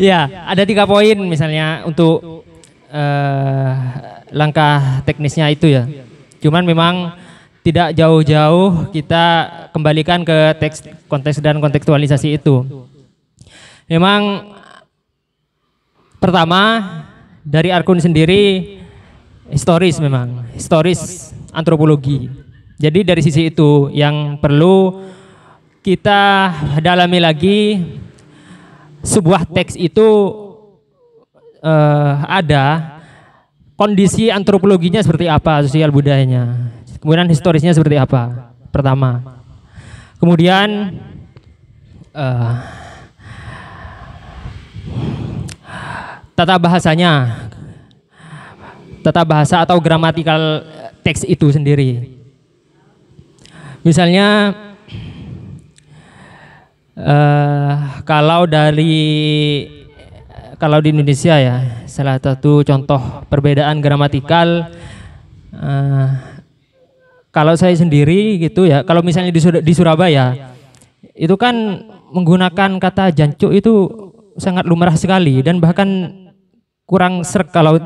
Iya, ada tiga poin misalnya untuk eh, langkah teknisnya itu ya. Cuman memang tidak jauh-jauh kita kembalikan ke teks konteks dan kontekstualisasi itu. Memang pertama dari Arkun sendiri historis memang, historis antropologi. Jadi dari sisi itu yang perlu kita dalami lagi sebuah teks itu uh, ada kondisi antropologinya seperti apa, sosial budayanya. Kemudian historisnya seperti apa? Pertama. Kemudian uh, tata bahasanya. Tata bahasa atau gramatikal teks itu sendiri. Misalnya Eh, kalau dari kalau di Indonesia ya salah satu contoh perbedaan gramatikal uh, kalau saya sendiri gitu ya kalau misalnya di, di Surabaya itu kan menggunakan kata jancuk itu sangat lumrah sekali dan bahkan kurang serk kalau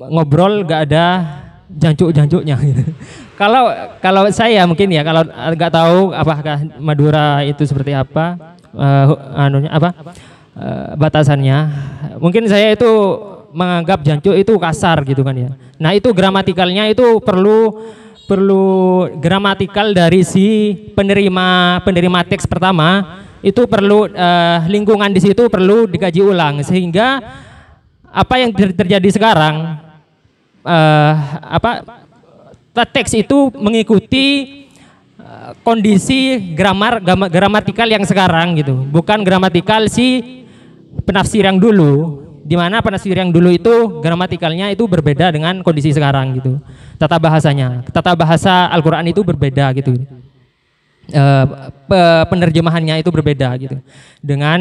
ngobrol gak ada jancuk-jancuknya gitu kalau kalau saya mungkin ya kalau eh, nggak tahu apakah Madura itu seperti apa uh, anunya apa uh, batasannya mungkin saya itu menganggap jancuk itu kasar gitu kan ya nah itu gramatikalnya itu perlu perlu gramatikal dari si penerima penerima teks pertama itu perlu uh, lingkungan di situ perlu dikaji ulang sehingga apa yang terjadi sekarang uh, apa teks itu mengikuti eh, kondisi gramar gramatikal yang sekarang gitu, bukan gramatikal si penafsir yang dulu di mana penafsir yang dulu itu gramatikalnya itu berbeda dengan kondisi sekarang gitu. Tata bahasanya, tata bahasa Al-Qur'an itu berbeda gitu. E, penerjemahannya itu berbeda gitu dengan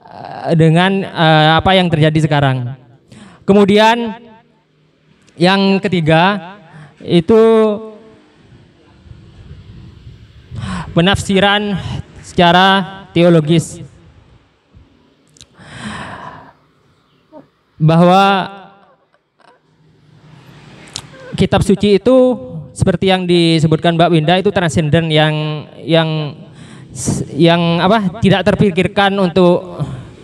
eh, dengan e, apa yang terjadi sekarang. Kemudian yang ketiga itu penafsiran secara teologis bahwa kitab suci itu seperti yang disebutkan Mbak Winda itu transenden yang yang yang apa tidak terpikirkan untuk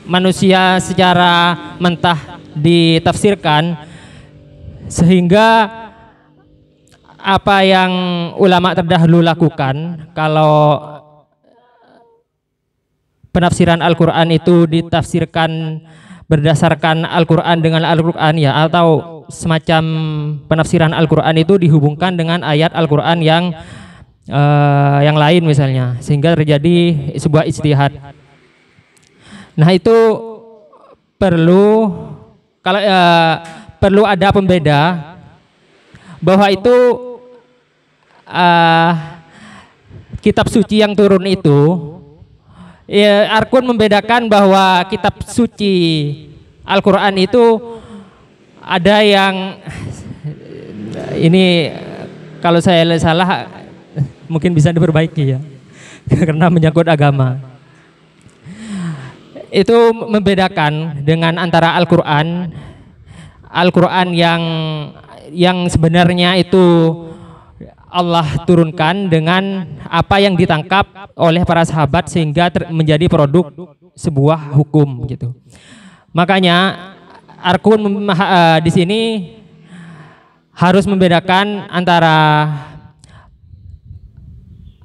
manusia secara mentah ditafsirkan sehingga apa yang ulama terdahulu lakukan kalau penafsiran Al-Qur'an itu ditafsirkan berdasarkan Al-Qur'an dengan Al-Qur'an ya atau semacam penafsiran Al-Qur'an itu dihubungkan dengan ayat Al-Qur'an yang uh, yang lain misalnya sehingga terjadi sebuah istihad Nah, itu perlu kalau uh, perlu ada pembeda bahwa itu uh, kitab suci yang turun itu ya Arkun membedakan bahwa kitab suci Al-Qur'an itu ada yang ini kalau saya salah mungkin bisa diperbaiki ya karena menyangkut agama itu membedakan dengan antara Al-Qur'an Al-Qur'an yang yang sebenarnya itu Allah turunkan dengan apa yang ditangkap oleh para sahabat sehingga menjadi produk sebuah hukum gitu. Makanya Arkun uh, di sini harus membedakan antara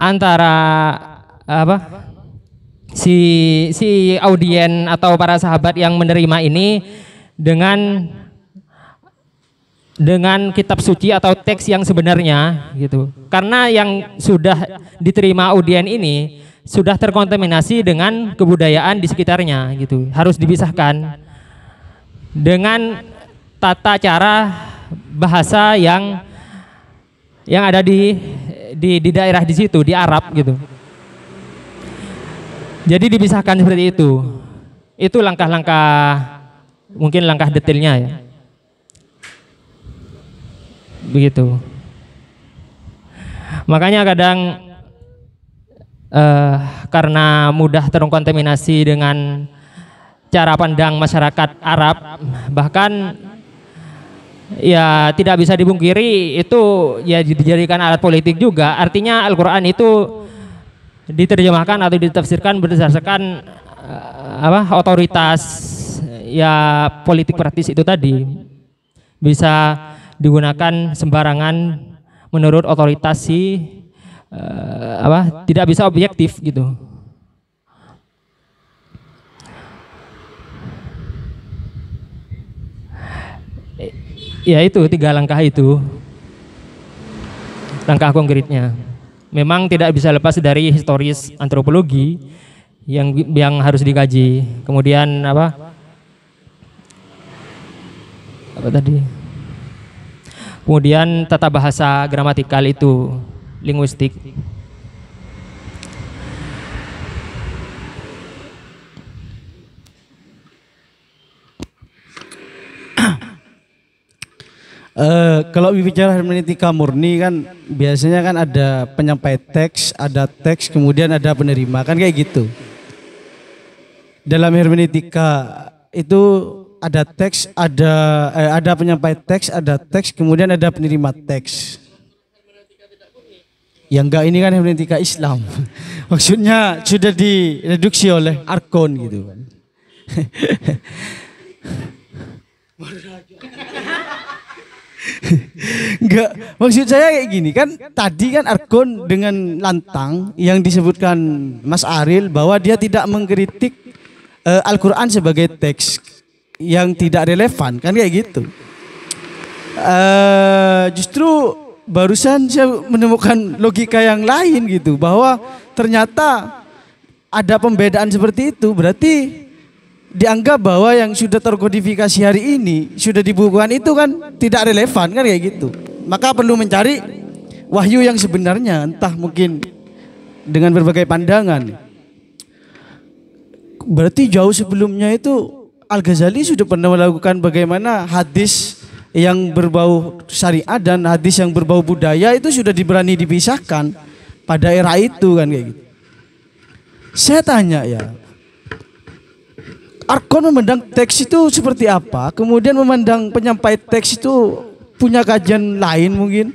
antara apa si si audien atau para sahabat yang menerima ini dengan dengan kitab suci atau teks yang sebenarnya gitu. Karena yang sudah diterima audien ini sudah terkontaminasi dengan kebudayaan di sekitarnya gitu. Harus dipisahkan dengan tata cara bahasa yang yang ada di di, di daerah di situ di Arab gitu. Jadi dipisahkan seperti itu. Itu langkah-langkah mungkin langkah detailnya ya begitu makanya kadang uh, karena mudah terkontaminasi dengan cara pandang masyarakat Arab bahkan ya tidak bisa dibungkiri itu ya dijadikan alat politik juga artinya Al-Qur'an itu diterjemahkan atau ditafsirkan berdasarkan eh, apa otoritas ya politik praktis itu tadi bisa digunakan sembarangan menurut otoritas si uh, apa tidak bisa objektif gitu. Eh, ya itu tiga langkah itu langkah konkretnya. Memang tidak bisa lepas dari historis antropologi yang yang harus dikaji. Kemudian apa? Apa tadi? Kemudian tata bahasa gramatikal itu linguistik. Uh, kalau bicara hermeneutika murni kan biasanya kan ada penyampai teks, ada teks, kemudian ada penerima kan kayak gitu. Dalam hermeneutika itu ada teks, ada eh, ada penyampai teks, ada teks, kemudian ada penerima teks. Yang enggak ini kan hermeneutika Islam. Maksudnya sudah direduksi oleh arkon gitu kan. Enggak, maksud saya kayak gini kan tadi kan Arkon dengan lantang yang disebutkan Mas Aril bahwa dia tidak mengkritik uh, Al-Qur'an sebagai teks yang tidak relevan kan kayak gitu. Uh, justru barusan saya menemukan logika yang lain gitu bahwa ternyata ada pembedaan seperti itu berarti dianggap bahwa yang sudah terkodifikasi hari ini sudah dibukukan itu kan tidak relevan kan kayak gitu maka perlu mencari wahyu yang sebenarnya entah mungkin dengan berbagai pandangan berarti jauh sebelumnya itu Al-Ghazali sudah pernah melakukan bagaimana hadis yang berbau syariat dan hadis yang berbau budaya itu sudah diberani dipisahkan pada era itu kan kayak gitu. Saya tanya ya, Arkon memandang teks itu seperti apa? Kemudian memandang penyampai teks itu punya kajian lain mungkin?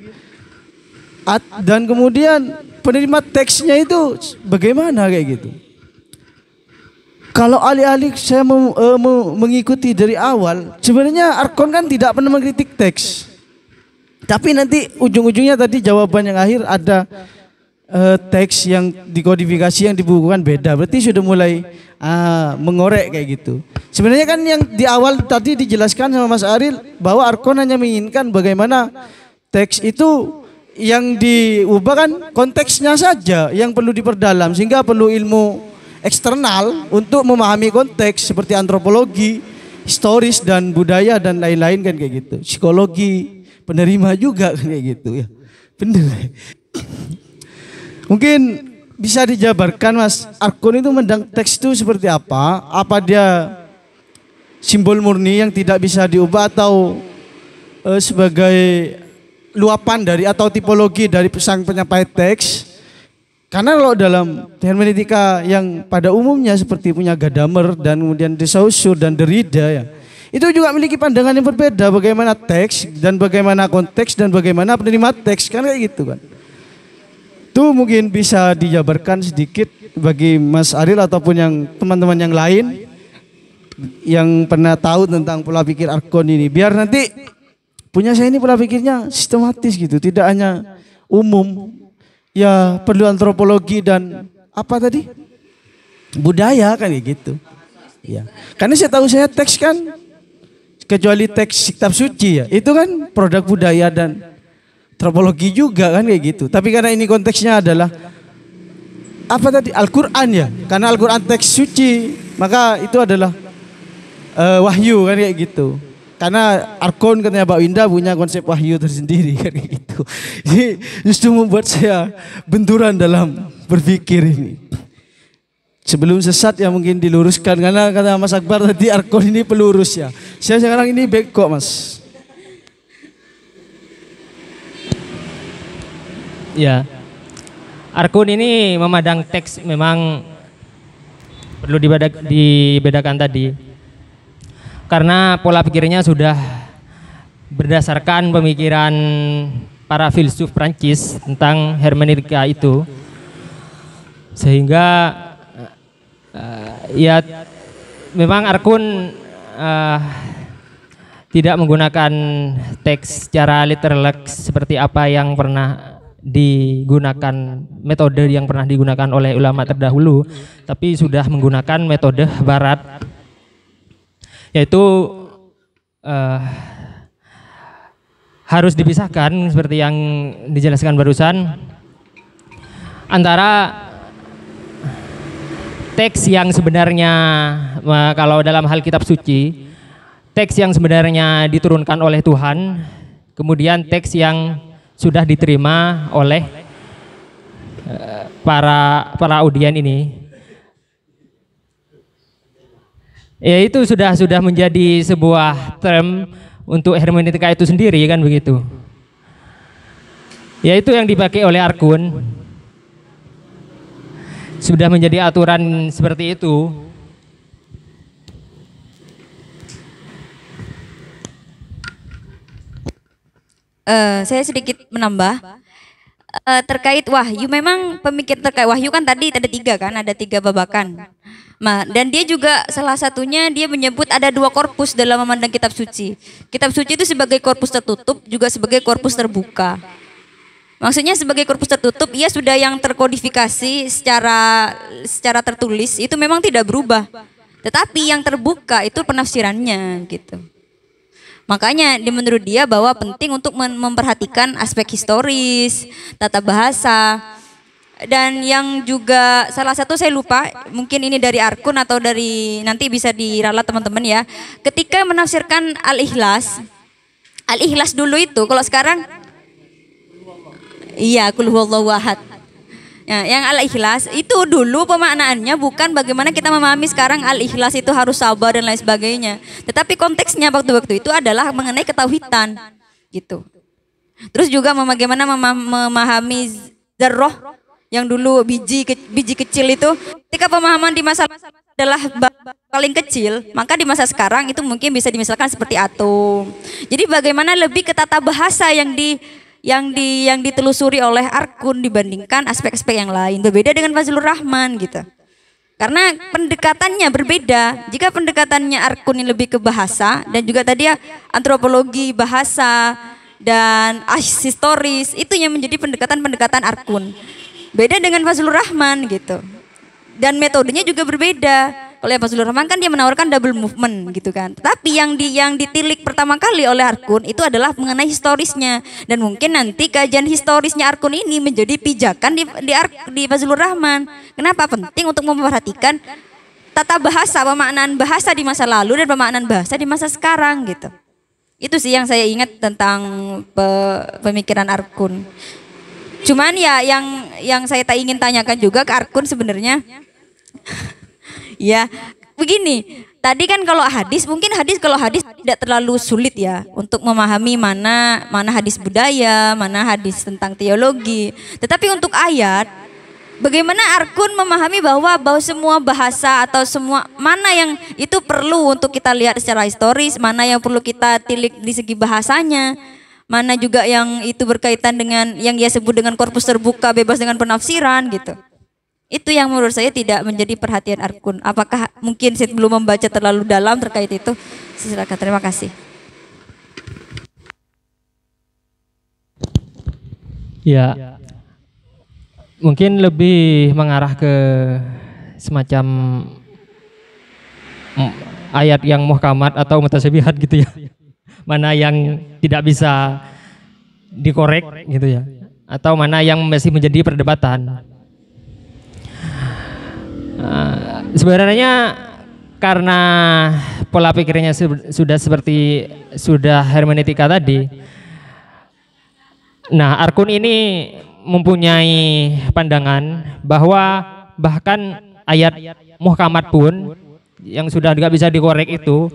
dan kemudian penerima teksnya itu bagaimana kayak gitu? Kalau alih-alih saya mem, uh, mengikuti dari awal, sebenarnya Arkon kan tidak pernah mengkritik teks. Tapi nanti ujung-ujungnya tadi jawaban yang akhir ada uh, teks yang dikodifikasi yang dibukukan beda. Berarti sudah mulai uh, mengorek kayak gitu. Sebenarnya kan yang di awal tadi dijelaskan sama Mas Aril bahwa Arkon hanya menginginkan bagaimana teks itu yang diubah kan konteksnya saja yang perlu diperdalam sehingga perlu ilmu eksternal untuk memahami konteks seperti antropologi, historis dan budaya dan lain-lain kan kayak gitu. Psikologi, penerima juga kan kayak gitu ya. Bener. Mungkin bisa dijabarkan Mas Arkun itu mendang teks itu seperti apa? Apa dia simbol murni yang tidak bisa diubah atau uh, sebagai luapan dari atau tipologi dari pesan penyampai teks karena kalau dalam hermeneutika yang pada umumnya seperti punya Gadamer dan kemudian De Saussure dan Derrida ya, itu juga memiliki pandangan yang berbeda bagaimana teks dan bagaimana konteks dan bagaimana penerima teks kan kayak gitu kan. Itu mungkin bisa dijabarkan sedikit bagi Mas Aril ataupun yang teman-teman yang lain yang pernah tahu tentang pola pikir arkon ini. Biar nanti punya saya ini pola pikirnya sistematis gitu, tidak hanya umum ya perlu antropologi dan apa tadi budaya kan ya gitu ya karena saya tahu saya teks kan kecuali teks kitab suci ya itu kan produk budaya dan antropologi juga kan kayak gitu tapi karena ini konteksnya adalah apa tadi Al-Quran ya karena Al-Quran teks suci maka itu adalah uh, wahyu kan kayak gitu karena Arkon katanya Pak Winda punya konsep wahyu tersendiri kan gitu. Jadi justru membuat saya benturan dalam berpikir ini. Sebelum sesat ya mungkin diluruskan karena kata Mas Akbar tadi Arkon ini pelurus ya. Saya sekarang ini bekok Mas. Ya. Arkun ini memandang teks memang perlu dibedakan tadi karena pola pikirnya sudah berdasarkan pemikiran para filsuf Prancis tentang hermeneutika itu sehingga uh, ya memang Arkun uh, tidak menggunakan teks secara literal seperti apa yang pernah digunakan metode yang pernah digunakan oleh ulama terdahulu tapi sudah menggunakan metode barat yaitu uh, harus dipisahkan seperti yang dijelaskan barusan antara teks yang sebenarnya kalau dalam hal kitab suci teks yang sebenarnya diturunkan oleh Tuhan kemudian teks yang sudah diterima oleh eh, para para audien ini Ya itu sudah sudah menjadi sebuah term untuk hermeneutika itu sendiri kan begitu. Ya itu yang dipakai oleh Arkun. Sudah menjadi aturan seperti itu. Uh, saya sedikit menambah uh, terkait wahyu. Memang pemikir terkait wahyu kan tadi ada tiga kan, ada tiga babakan. Ma, nah, dan dia juga salah satunya dia menyebut ada dua korpus dalam memandang kitab suci. Kitab suci itu sebagai korpus tertutup juga sebagai korpus terbuka. Maksudnya sebagai korpus tertutup ia sudah yang terkodifikasi secara secara tertulis itu memang tidak berubah. Tetapi yang terbuka itu penafsirannya gitu. Makanya di menurut dia bahwa penting untuk memperhatikan aspek historis, tata bahasa, dan yang juga salah satu saya lupa mungkin ini dari Arkun atau dari nanti bisa diralat teman-teman ya ketika menafsirkan al-ikhlas al-ikhlas dulu itu kalau sekarang iya kul ahad Ya, yang al-ikhlas itu dulu pemaknaannya bukan bagaimana kita memahami sekarang al-ikhlas itu harus sabar dan lain sebagainya. Tetapi konteksnya waktu-waktu itu adalah mengenai ketahuitan gitu. Terus juga bagaimana memahami zarroh yang dulu biji ke, biji kecil itu ketika pemahaman di masa adalah paling kecil maka di masa sekarang itu mungkin bisa dimisalkan seperti atom jadi bagaimana lebih ke tata bahasa yang di yang di yang ditelusuri oleh Arkun dibandingkan aspek-aspek yang lain berbeda dengan Fazlur Rahman gitu karena pendekatannya berbeda. Jika pendekatannya Arkun ini lebih ke bahasa dan juga tadi ya antropologi bahasa dan historis itu yang menjadi pendekatan-pendekatan Arkun. Beda dengan Fazlur Rahman gitu. Dan metodenya juga berbeda. Kalau yang Fazlur Rahman kan dia menawarkan double movement gitu kan. Tapi yang di yang ditilik pertama kali oleh Arkun itu adalah mengenai historisnya dan mungkin nanti kajian historisnya Arkun ini menjadi pijakan di di, di Fazlur Rahman. Kenapa penting untuk memperhatikan tata bahasa, pemaknaan bahasa di masa lalu dan pemaknaan bahasa di masa sekarang gitu. Itu sih yang saya ingat tentang pemikiran Arkun. Cuman ya yang yang saya tak ingin tanyakan juga ke Arkun sebenarnya. ya, begini. Tadi kan kalau hadis, mungkin hadis kalau hadis tidak terlalu sulit ya untuk memahami mana mana hadis budaya, mana hadis tentang teologi. Tetapi untuk ayat, bagaimana Arkun memahami bahwa bahwa semua bahasa atau semua mana yang itu perlu untuk kita lihat secara historis, mana yang perlu kita tilik di segi bahasanya mana juga yang itu berkaitan dengan yang ia sebut dengan korpus terbuka bebas dengan penafsiran gitu. Itu yang menurut saya tidak menjadi perhatian Arkun. Apakah mungkin saya belum membaca terlalu dalam terkait itu? Silakan, terima kasih. Ya, mungkin lebih mengarah ke semacam ayat yang muhkamat atau mutasabihat gitu ya mana yang tidak bisa dikorek gitu ya atau mana yang masih menjadi perdebatan. Ah, sebenarnya karena pola pikirnya sudah seperti sudah hermeneutika tadi. Nah, Arkun ini mempunyai pandangan bahwa bahkan ayat muhkamat pun yang sudah nggak bisa dikorek itu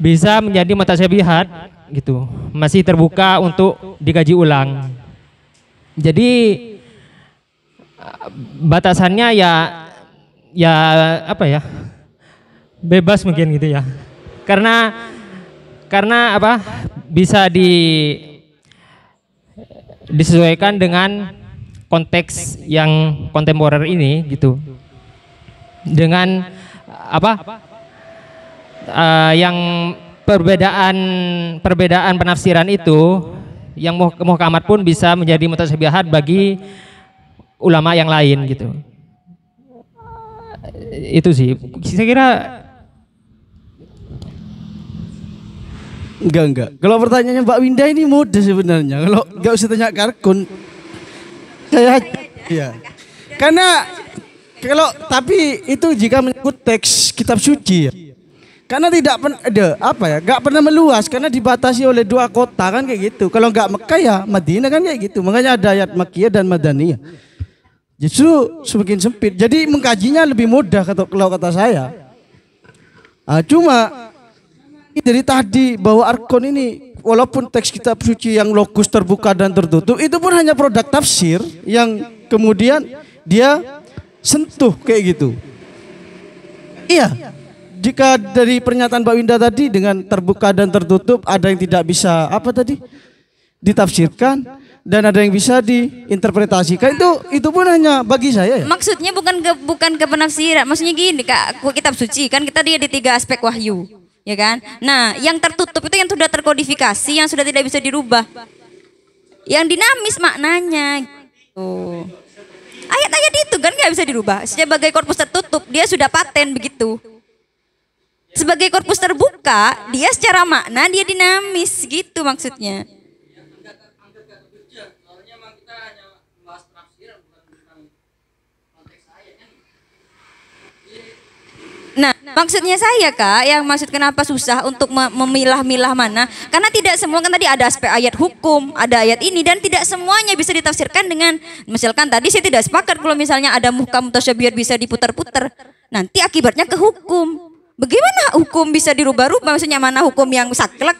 bisa menjadi mata saya lihat, gitu masih terbuka untuk dikaji ulang jadi batasannya ya ya apa ya bebas mungkin gitu ya karena karena apa bisa di disesuaikan dengan konteks yang kontemporer ini gitu dengan apa uh, yang perbedaan perbedaan penafsiran itu yang muhkamat pun bisa menjadi mutasyabihat bagi ulama yang lain gitu. Eh, itu sih. Saya kira Enggak, enggak. Kalau pertanyaannya Mbak Winda ini mudah sebenarnya. Kalau enggak usah tanya Karkun. Saya ya Karena kalau tapi itu jika menyangkut teks kitab suci ya. Karena tidak ada apa ya? nggak pernah meluas karena dibatasi oleh dua kota kan kayak gitu. Kalau nggak Mekah ya Madinah kan kayak gitu. Makanya ada ayat Makkiyah dan Madaniyah. Justru semakin sempit. Jadi mengkajinya lebih mudah kalau kata saya. Nah, cuma dari tadi bahwa arkon ini walaupun teks kitab suci yang lokus terbuka dan tertutup itu pun hanya produk tafsir yang kemudian dia sentuh kayak gitu. Iya jika dari pernyataan Mbak Winda tadi dengan terbuka dan tertutup ada yang tidak bisa apa tadi ditafsirkan dan ada yang bisa diinterpretasikan itu itu pun hanya bagi saya ya. Maksudnya bukan ke bukan ke penafsiran, maksudnya gini Kak, kitab suci kan kita dia di tiga aspek wahyu, ya kan? Nah, yang tertutup itu yang sudah terkodifikasi, yang sudah tidak bisa dirubah. Yang dinamis maknanya. gitu. Ayat-ayat itu kan nggak bisa dirubah. Sebagai korpus tertutup, dia sudah paten begitu. Sebagai korpus terbuka, dia secara makna dia dinamis gitu maksudnya. Nah, maksudnya saya Kak, yang maksud kenapa susah untuk memilah-milah mana? Karena tidak semua kan tadi ada aspek ayat hukum, ada ayat ini dan tidak semuanya bisa ditafsirkan dengan misalkan tadi saya tidak sepakat kalau misalnya ada muhkam mutasyabihat bisa diputar-putar. Nanti akibatnya ke hukum. Bagaimana hukum bisa dirubah-rubah? Maksudnya mana hukum yang saklek?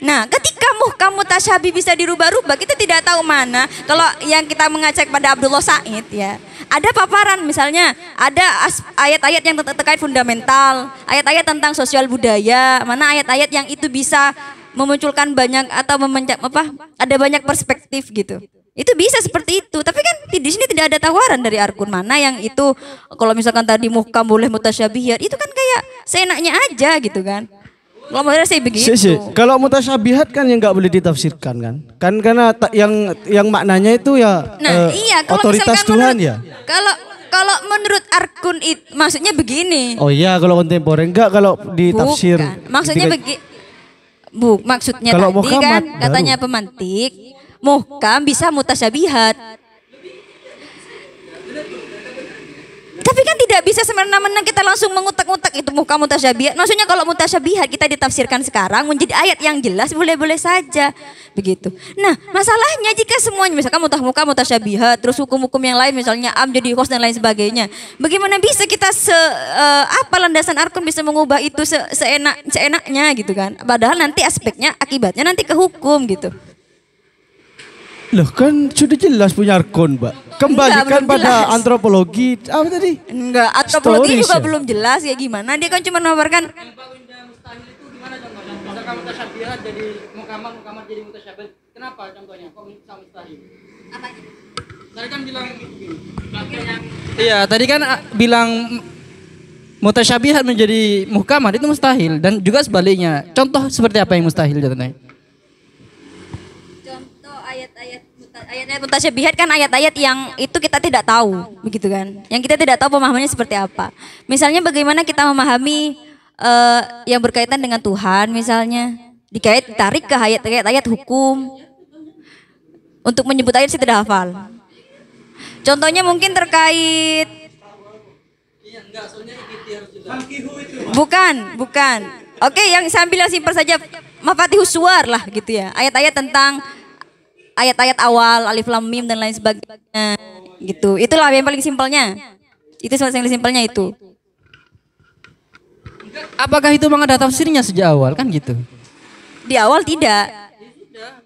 Nah, ketika muhkam tasyabi bisa dirubah-rubah, kita tidak tahu mana. Kalau yang kita mengajak pada Abdullah Said ya, ada paparan misalnya, ada ayat-ayat yang terkait fundamental, ayat-ayat tentang sosial budaya, mana ayat-ayat yang itu bisa memunculkan banyak atau memencak apa? Ada banyak perspektif gitu. Itu bisa seperti itu, tapi kan di sini tidak ada tawaran dari arkun mana yang itu kalau misalkan tadi muhkam boleh mutasyabihat itu kan kayak seenaknya aja gitu kan. Kalau saya sih begitu. Si, Kalau mutasyabihat kan yang nggak boleh ditafsirkan kan? Kan karena yang yang maknanya itu ya nah, uh, iya, kalau otoritas Tuhan menurut, ya. Kalau kalau menurut Arkun it, maksudnya begini. Oh iya, kalau kontemporer enggak kalau ditafsir. Bukan. Maksudnya begini. Bu, maksudnya kalau tadi kan katanya pemantik muhkam bisa mutasyabihat. Tapi kan tidak bisa semena-mena kita langsung mengutak-utak itu muhkam mutasyabihat. Maksudnya kalau mutasyabihat kita ditafsirkan sekarang menjadi ayat yang jelas boleh-boleh saja. Begitu. Nah masalahnya jika semuanya misalkan mutah muka mutasyabihat terus hukum-hukum yang lain misalnya am jadi khos dan lain sebagainya. Bagaimana bisa kita se uh, apa landasan arkun bisa mengubah itu se seenak seenaknya gitu kan. Padahal nanti aspeknya akibatnya nanti ke hukum gitu. Loh kan sudah jelas punya arkon, Mbak. Kembalikan Enggak, pada jelas. antropologi apa tadi? Enggak, antropologi Stories juga ya? belum jelas ya gimana. Dia kan cuma memaparkan kan gitu, gitu. Iya, tadi kan ah, bilang mutasyabihat menjadi muhkamah itu mustahil dan juga sebaliknya. Contoh seperti apa yang mustahil contohnya? ayat-ayat mutasyabihat kan ayat-ayat yang itu kita tidak tahu, begitu kan? Yang kita tidak tahu pemahamannya seperti apa. Misalnya bagaimana kita memahami uh, yang berkaitan dengan Tuhan misalnya, dikait tarik ke ayat-ayat hukum untuk menyebut ayat sih tidak hafal. Contohnya mungkin terkait Bukan, bukan. Oke, yang sambil yang simpel saja mafatihus suar lah gitu ya. Ayat-ayat tentang ayat-ayat awal alif lam mim dan lain sebagainya gitu itulah yang paling simpelnya itu yang simpelnya itu apakah itu mengada tafsirnya sejak awal kan gitu di awal tidak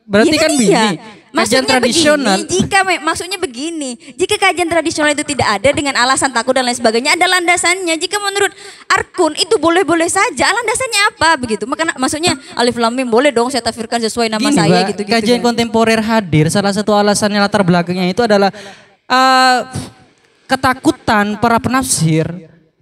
berarti ya, kan, kan iya. Maksudnya kajian tradisional. Begini, jika maksudnya begini, jika kajian tradisional itu tidak ada dengan alasan takut dan lain sebagainya, ada landasannya. Jika menurut Arkun itu boleh-boleh saja, landasannya apa begitu? Maka maksudnya Alif Lam Mim boleh dong saya tafsirkan sesuai nama gini, saya gitu-gitu. Kajian gitu. kontemporer hadir, salah satu alasannya latar belakangnya itu adalah uh, ketakutan para penafsir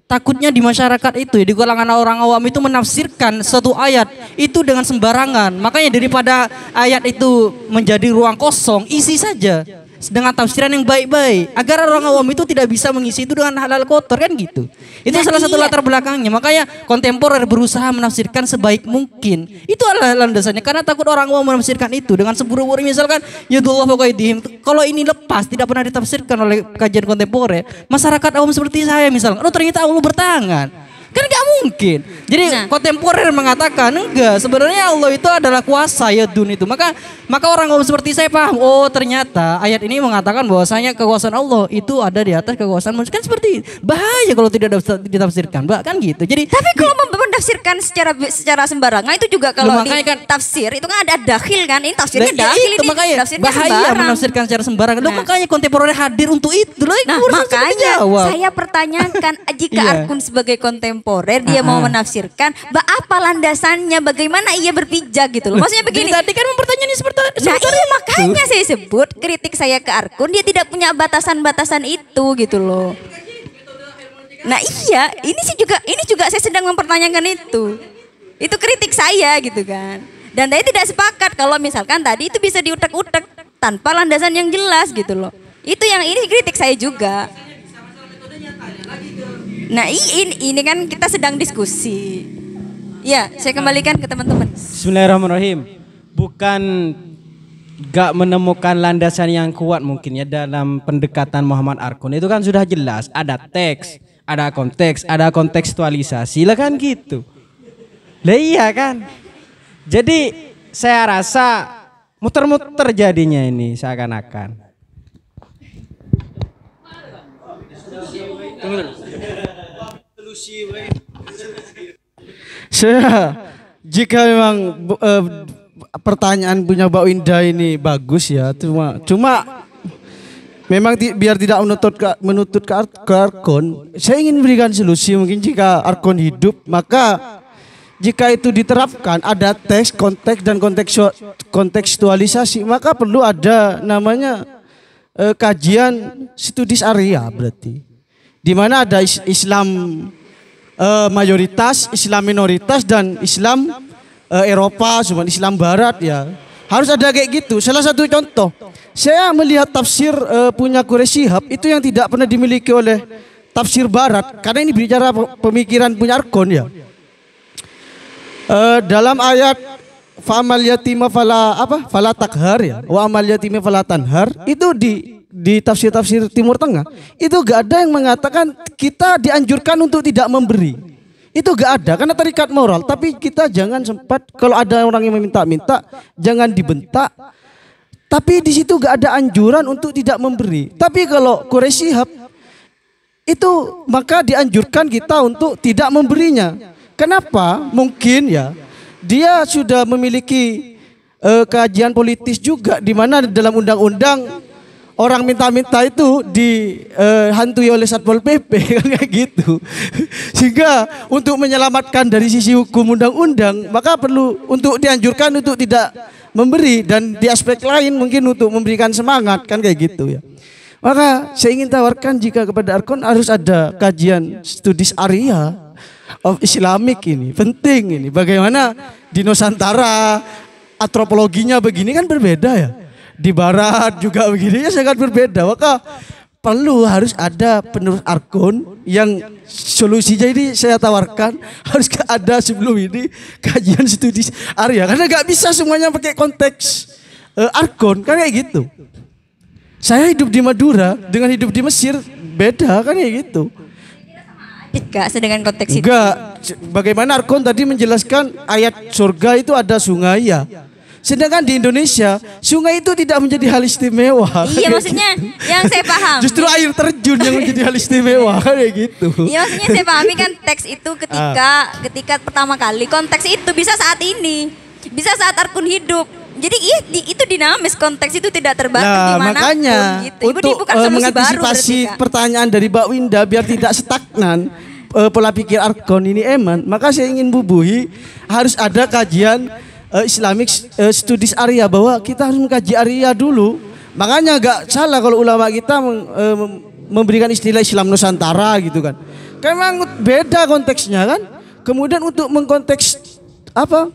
takutnya di masyarakat itu di kalangan orang awam itu menafsirkan satu ayat itu dengan sembarangan. Makanya daripada ayat itu menjadi ruang kosong, isi saja dengan tafsiran yang baik-baik agar orang awam itu tidak bisa mengisi itu dengan hal-hal kotor kan gitu. Itu nah, salah satu iya. latar belakangnya. Makanya kontemporer berusaha menafsirkan sebaik mungkin. Itu adalah landasannya karena takut orang awam menafsirkan itu dengan seburuk buruk misalkan yadullah faqaidihim. Kalau ini lepas tidak pernah ditafsirkan oleh kajian kontemporer, masyarakat awam seperti saya misalnya, oh ternyata Allah bertangan. Kan gak mungkin. Jadi nah. kontemporer mengatakan enggak, sebenarnya Allah itu adalah kuasa ya dun itu. Maka maka orang ngomong seperti saya paham, oh ternyata ayat ini mengatakan bahwasanya kekuasaan Allah itu ada di atas kekuasaan manusia. Kan seperti bahaya kalau tidak ditafsirkan, Mbak, kan gitu. Jadi Tapi kalau menafsirkan secara secara sembarangan itu juga kalau Loh, di kan, tafsir itu kan ada dakhil kan. Ini tafsirnya nah, dakhil itu, ini makanya tafsirnya bahaya sembarang. menafsirkan secara sembarangan. Loh, nah. makanya kontemporer hadir untuk itu. Loh, nah, makanya saya pertanyakan jika yeah. Arkun sebagai kontemporer kontemporer dia uh-uh. mau menafsirkan bah apa landasannya bagaimana ia berpijak gitu loh maksudnya begini Jadi, tadi kan mempertanyakan seperti nah iya makanya saya sebut kritik saya ke Arkun dia tidak punya batasan-batasan itu gitu loh nah iya ini sih juga ini juga saya sedang mempertanyakan itu itu kritik saya gitu kan dan saya tidak sepakat kalau misalkan tadi itu bisa diutak-utak tanpa landasan yang jelas gitu loh itu yang ini kritik saya juga Nah ini, ini kan kita sedang diskusi. Ya, saya kembalikan ke teman-teman. Bismillahirrahmanirrahim. Bukan gak menemukan landasan yang kuat mungkin ya dalam pendekatan Muhammad Arkun. Itu kan sudah jelas, ada teks, ada konteks, ada kontekstualisasi. Lah kan gitu. Lah iya kan. Jadi saya rasa muter-muter jadinya ini seakan-akan. akan jika memang uh, pertanyaan punya Mbak Winda ini bagus ya, cuma cuma memang ti, biar tidak menuntut ke, menuntut ke, Ar ke Arkon, saya ingin berikan solusi mungkin jika Arkon hidup maka jika itu diterapkan ada teks konteks dan konteks kontekstualisasi maka perlu ada namanya uh, kajian studis area berarti di mana ada is Islam uh, mayoritas, Islam minoritas dan Islam uh, Eropa, cuma Islam Barat ya. Harus ada kayak gitu. Salah satu contoh, saya melihat tafsir uh, punya Quraisy itu yang tidak pernah dimiliki oleh tafsir Barat karena ini bicara pemikiran punya Arkon ya. Uh, dalam ayat Fa'amal yatima fala apa? Fala takhar ya. Wa amal yatima fala tanhar itu di di tafsir-tafsir Timur Tengah itu gak ada yang mengatakan kita dianjurkan untuk tidak memberi. Itu gak ada karena terikat moral. Tapi kita jangan sempat kalau ada orang yang meminta-minta jangan dibentak. Tapi di situ gak ada anjuran untuk tidak memberi. Tapi kalau Quraisy itu maka dianjurkan kita untuk tidak memberinya. Kenapa? Mungkin ya dia sudah memiliki uh, kajian politis juga di mana dalam undang-undang orang minta-minta itu dihantui eh, oleh Satpol PP kan kayak gitu. Sehingga untuk menyelamatkan dari sisi hukum undang-undang maka perlu untuk dianjurkan untuk tidak memberi dan di aspek lain mungkin untuk memberikan semangat kan kayak gitu ya. Maka saya ingin tawarkan jika kepada Arkon harus ada kajian studis area of Islamic ini penting ini bagaimana di Nusantara antropologinya begini kan berbeda ya di barat juga begini ya sangat berbeda maka perlu harus ada penerus arkon yang solusinya ini saya tawarkan harus ada sebelum ini kajian studi Arya karena nggak bisa semuanya pakai konteks uh, eh, arkon kan kayak gitu saya hidup di Madura dengan hidup di Mesir beda kan kayak gitu Gak sedangkan konteks itu. Enggak. Bagaimana Arkon tadi menjelaskan ayat surga itu ada sungai ya. Sedangkan di Indonesia, sungai itu tidak menjadi hal istimewa. Iya, maksudnya gitu. yang saya paham. Justru air terjun yang menjadi hal istimewa kayak gitu. Iya, maksudnya saya pahami kan teks itu ah. ketika ah. ketika pertama kali konteks itu bisa saat ini, bisa saat Arkun hidup. Jadi iya, itu dinamis konteks itu tidak terbatas nah, mana makanya pun, gitu. untuk Ibu bukan uh, mengantisipasi baru, pertanyaan dari Mbak Winda biar tidak stagnan eh, pola pikir arkon ini eman maka saya ingin bubuhi harus ada kajian uh, Islamic uh, Studies area bahwa kita harus mengkaji Arya dulu. Makanya agak salah kalau ulama kita uh, memberikan istilah Islam Nusantara gitu kan. kan. memang beda konteksnya kan. Kemudian untuk mengkonteks apa?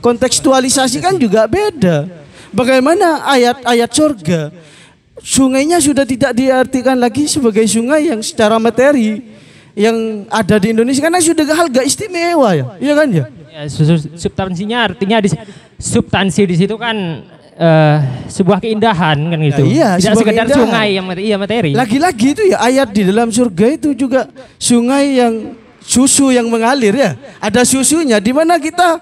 Kontekstualisasi kan juga beda. Bagaimana ayat-ayat surga? Sungainya sudah tidak diartikan lagi sebagai sungai yang secara materi yang ada di Indonesia karena sudah hal gak istimewa ya, iya kan ya? ya substansinya artinya di, substansi di situ kan uh, sebuah keindahan kan gitu. Ya, iya, Tidak sekedar keindahan. sungai yang materi, iya materi. Lagi-lagi itu ya ayat di dalam surga itu juga sungai yang susu yang mengalir ya. Ada susunya di mana kita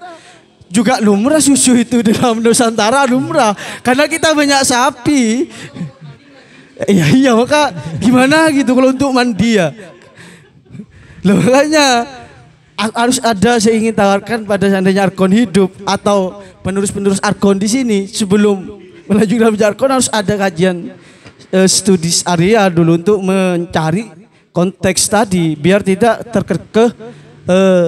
juga lumrah susu itu di dalam Nusantara lumrah karena kita banyak sapi. Iya iya maka gimana gitu kalau untuk mandi ya. Loh makanya harus ada saya ingin tawarkan pada seandainya argon hidup atau penerus-penerus argon di sini sebelum melaju dalam jargon harus ada kajian uh, studi area dulu untuk mencari konteks tadi biar tidak terkekeh uh,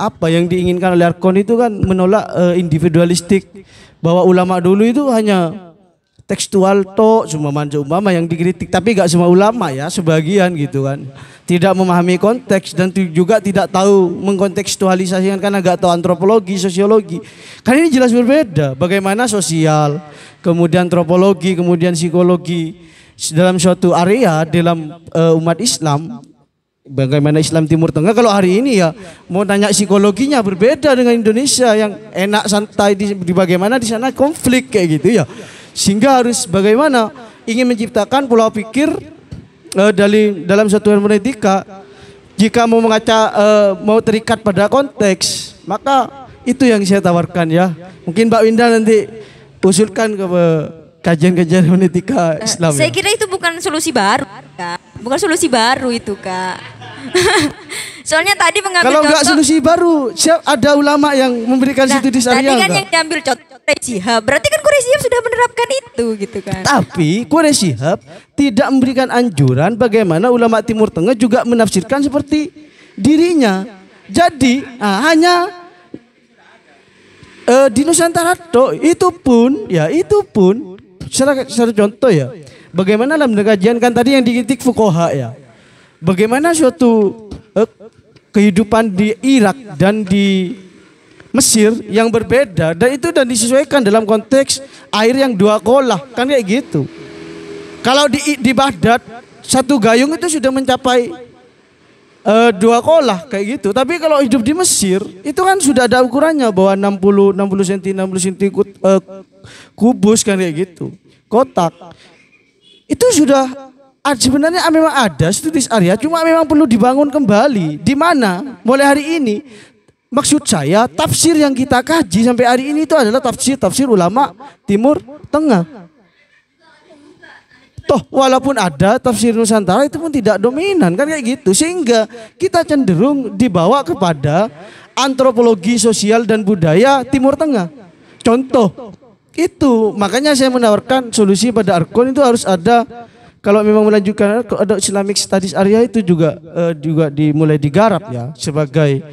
apa yang diinginkan oleh Arkon itu kan menolak uh, individualistik bahwa ulama dulu itu hanya tekstual to cuma manja umama yang dikritik tapi gak semua ulama ya sebagian gitu kan tidak memahami konteks dan juga tidak tahu mengkontekstualisasikan karena nggak tahu antropologi, sosiologi. Karena ini jelas berbeda. Bagaimana sosial, kemudian antropologi, kemudian psikologi dalam suatu area dalam uh, umat Islam bagaimana Islam Timur Tengah kalau hari ini ya mau tanya psikologinya berbeda dengan Indonesia yang enak santai di, di bagaimana di sana konflik kayak gitu ya sehingga harus bagaimana ingin menciptakan pola pikir uh, dari dalam satuan monetika jika mau mengaca uh, mau terikat pada konteks maka itu yang saya tawarkan ya mungkin Mbak Winda nanti usulkan ke eh, kajian-kajian monetika Islam. Saya ya. kira itu bukan solusi baru, Kak. Bukan solusi baru itu, Kak. Soalnya tadi mengambil Kalau enggak solusi baru, siap ada ulama yang memberikan nah, situ di syariah. Tadi kan yang diambil contoh Quraisy Shihab. Berarti kan Quraisy sudah menerapkan itu gitu kan. Tapi Quraisy tidak memberikan anjuran bagaimana ulama Timur Tengah juga menafsirkan seperti dirinya. Jadi nah, hanya uh, di Nusantara itu pun ya itu pun secara, secara contoh ya. Bagaimana dalam kajian kan tadi yang dikritik Fukoha ya. Bagaimana suatu uh, kehidupan di Irak dan di Mesir yang berbeda dan itu dan disesuaikan dalam konteks air yang dua kolah kan kayak gitu. Kalau di di Baghdad satu gayung itu sudah mencapai uh, dua kolah kayak gitu. Tapi kalau hidup di Mesir itu kan sudah ada ukurannya bahwa 60 60 cm 60 cm uh, kubus kan kayak gitu. Kotak. Itu sudah ah, sebenarnya memang ada studis area cuma memang perlu dibangun kembali. Di mana? Mulai hari ini Maksud saya tafsir yang kita kaji sampai hari ini itu adalah tafsir-tafsir ulama Timur Tengah. Toh walaupun ada tafsir Nusantara itu pun tidak dominan kan kayak gitu. Sehingga kita cenderung dibawa kepada antropologi sosial dan budaya Timur Tengah. Contoh itu makanya saya menawarkan solusi pada Arkon itu harus ada kalau memang melanjutkan ada Islamic Studies area itu juga uh, juga dimulai digarap ya sebagai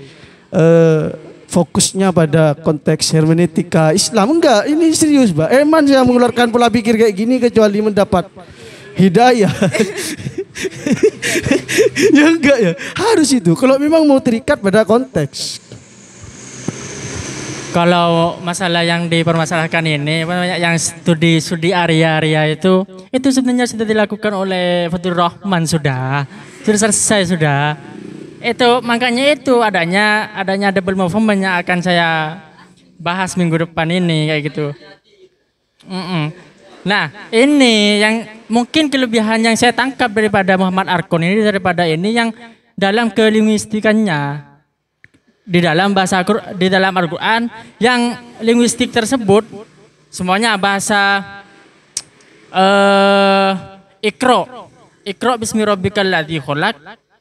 uh, fokusnya pada konteks hermeneutika Islam. Enggak, ini serius, Pak. Eman yang mengeluarkan pola pikir kayak gini kecuali mendapat hidayah. ya enggak ya, harus itu. Kalau memang mau terikat pada konteks. Kalau masalah yang dipermasalahkan ini, banyak yang studi studi area-area itu, itu sebenarnya sudah dilakukan oleh Fatur Rahman sudah, sudah selesai sudah. Itu makanya itu adanya adanya double movement yang akan saya bahas minggu depan ini kayak gitu. Mm -mm. Nah, ini yang mungkin kelebihan yang saya tangkap daripada Muhammad Arkon ini daripada ini yang dalam kelinguistikannya di dalam bahasa di dalam al yang linguistik tersebut semuanya bahasa uh, eh, Ikro. Ikro bismi rabbikal ladzi khalaq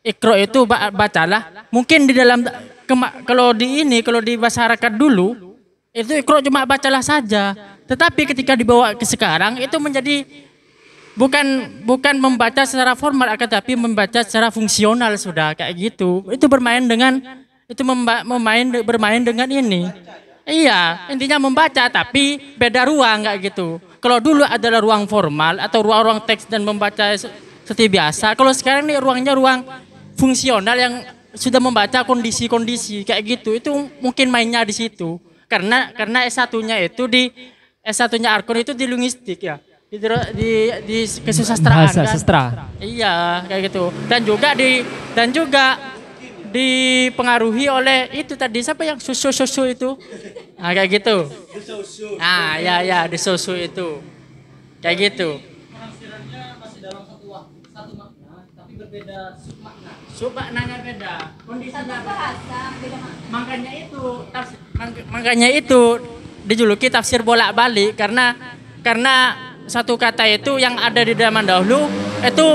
Ikro itu bacalah. Mungkin di dalam kalau di ini kalau di masyarakat dulu itu ikro cuma bacalah saja. Tetapi ketika dibawa ke sekarang itu menjadi bukan bukan membaca secara formal akan tapi membaca secara fungsional sudah kayak gitu. Itu bermain dengan itu memain bermain dengan ini. Iya, intinya membaca tapi beda ruang kayak gitu. Kalau dulu adalah ruang formal atau ruang-ruang teks dan membaca seperti biasa. Kalau sekarang ini ruangnya ruang fungsional yang sudah membaca kondisi-kondisi kayak gitu itu mungkin mainnya di situ karena karena S1-nya itu di S1-nya Arkon itu di linguistik ya di di, di kesusastraan bahasa kan? sastra iya kayak gitu dan juga di dan juga dipengaruhi oleh itu tadi siapa yang susu susu itu nah kayak gitu nah ya ya di susu itu kayak gitu suka nanya beda kondisi beda bahasa beda makanya itu tafsir, makanya itu dijuluki tafsir bolak balik karena karena satu kata itu yang ada di zaman dahulu itu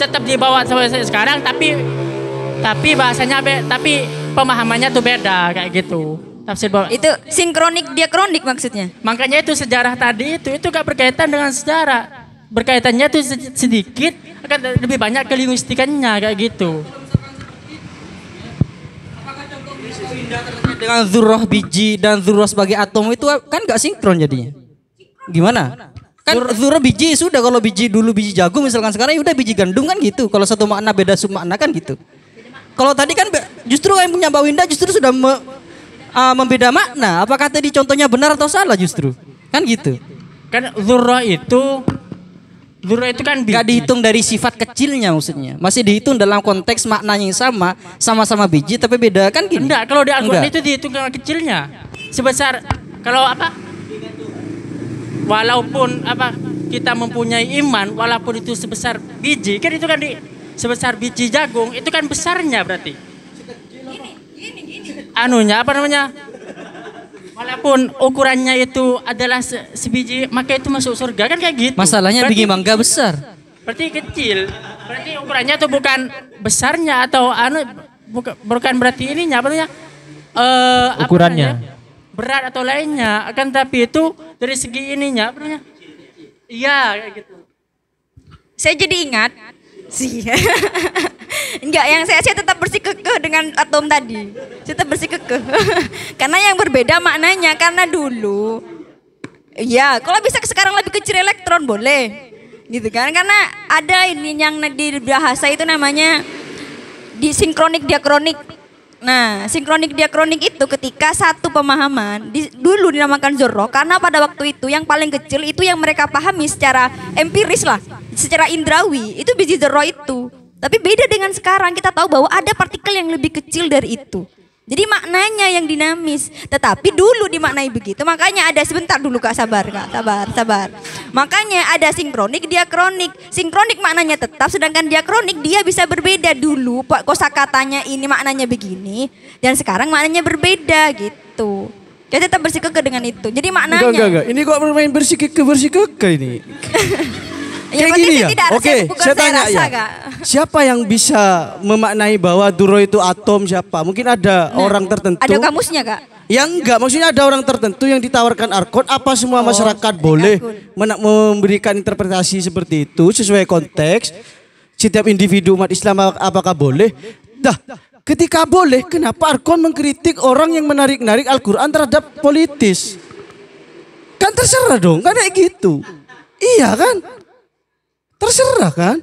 tetap dibawa sampai sekarang tapi tapi bahasanya be, tapi pemahamannya tuh beda kayak gitu tafsir bolak itu sinkronik diakronik maksudnya makanya itu sejarah tadi itu itu gak berkaitan dengan sejarah berkaitannya tuh sedikit akan lebih banyak ke kayak gitu dengan zuroh biji dan zuroh sebagai atom itu kan gak sinkron jadinya. Gimana? Kan zuroh biji sudah kalau biji dulu biji jagung misalkan sekarang ya udah biji gandum kan gitu. Kalau satu makna beda makna kan gitu. Kalau tadi kan justru yang punya Mbak Winda justru sudah me, uh, membeda makna. Apakah tadi contohnya benar atau salah justru? Kan gitu. Kan zuroh itu Duro itu kan biji. Gak dihitung dari sifat kecilnya maksudnya. Masih dihitung dalam konteks maknanya yang sama, sama-sama biji tapi beda kan gini. Enggak, kalau di Al-Qur'an itu dihitung dengan kecilnya. Sebesar kalau apa? Walaupun apa kita mempunyai iman walaupun itu sebesar biji, kan itu kan di sebesar biji jagung, itu kan besarnya berarti. Anunya apa namanya? Walaupun ukurannya itu adalah se sebiji, maka itu masuk surga kan kayak gitu. Masalahnya berarti, biji mangga besar. Berarti kecil. Berarti ukurannya itu bukan besarnya atau anu buka, bukan berarti ininya apa namanya? Uh, ukurannya. Apa Berat atau lainnya, akan tapi itu dari segi ininya apa namanya? Iya kayak gitu. Saya jadi ingat sih Enggak, yang saya saya tetap bersih kekeh dengan atom tadi. Saya tetap kekeh karena yang berbeda maknanya karena dulu Iya, kalau bisa sekarang lebih kecil elektron boleh. Gitu kan? Karena ada ini yang di bahasa itu namanya disinkronik diakronik Nah, sinkronik diakronik itu ketika satu pemahaman di, dulu dinamakan zorro karena pada waktu itu yang paling kecil itu yang mereka pahami secara empiris lah, secara indrawi itu biji zorro itu. Tapi beda dengan sekarang kita tahu bahwa ada partikel yang lebih kecil dari itu. Jadi maknanya yang dinamis. Tetapi dulu dimaknai begitu. Makanya ada sebentar dulu Kak sabar Kak, sabar, sabar. Makanya ada sinkronik, diakronik. Sinkronik maknanya tetap sedangkan diakronik dia bisa berbeda dulu Pak kosakatanya ini maknanya begini dan sekarang maknanya berbeda gitu. Jadi tetap bersikukuh dengan itu. Jadi maknanya. Enggak, enggak, enggak. Ini kok bermain bersikukuh bersikukuh ini. Kayak gini ya? Oke, saya tanya saya ya. Siapa yang bisa memaknai bahwa duro itu atom siapa? Mungkin ada nah, orang tertentu. Ada kamusnya kak? Yang enggak, maksudnya ada orang tertentu yang ditawarkan arkon. Apa semua oh, masyarakat oh, boleh memberikan interpretasi seperti itu sesuai konteks? Setiap individu umat Islam apakah boleh? Dah, ketika boleh, kenapa arkon mengkritik orang yang menarik-narik Al-Quran terhadap politis? Kan terserah dong, kan kayak gitu. Iya kan? Terserah kan?